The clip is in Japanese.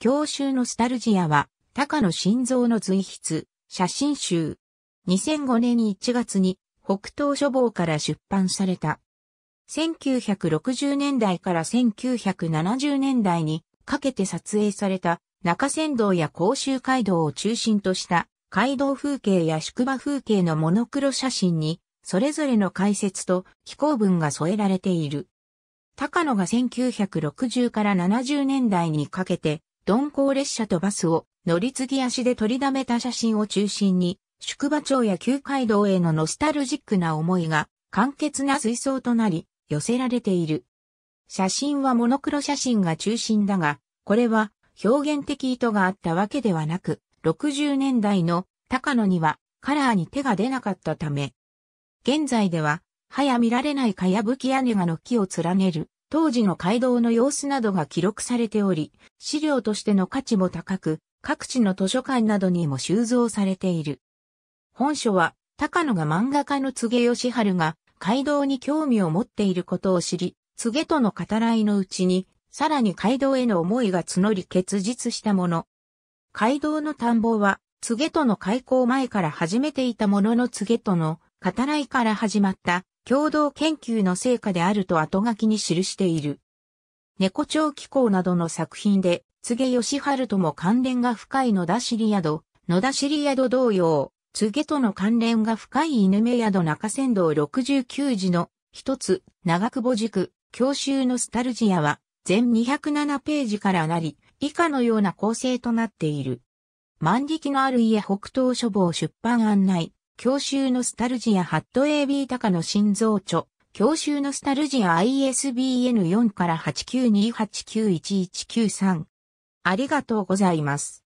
教習ノスタルジアは、高野心臓の随筆、写真集。2005年1月に北東書房から出版された。1960年代から1970年代にかけて撮影された中山道や甲州街道を中心とした街道風景や宿場風景のモノクロ写真に、それぞれの解説と紀行文が添えられている。高野が1960から70年代にかけて鈍行列車とバスを乗り継ぎ足で取りだめた写真を中心に、宿場町や旧街道へのノスタルジックな思いが、簡潔な水槽となり、寄せられている。写真はモノクロ写真が中心だが、これは表現的意図があったわけではなく、60年代の高野にはカラーに手が出なかったため、現在では、はや見られないかやぶき屋根が軒を連ねる当時の街道の様子などが記録されており、資料としての価値も高く、各地の図書館などにも収蔵されている。本書は、高野が漫画家の柘植義春が街道に興味を持っていることを知り、柘との語らいのうちに、さらに街道への思いが募り結実したもの。街道の田んぼは、柘との開校前から始めていたものの柘との語らいから始まった共同研究の成果であると後書きに記している。猫町機構などの作品で、柘義春とも関連が深い野田尻宿、野田尻宿同様、柘との関連が深い犬目宿中山道69時の一つ、長久保塾、教習ノスタルジアは、全207ページからなり、以下のような構成となっている。万力のある家北東書房出版案内、教習ノスタルジアハット AB 高の心臓著、教習ノスタルジア ISBN4 から892891193。ありがとうございます。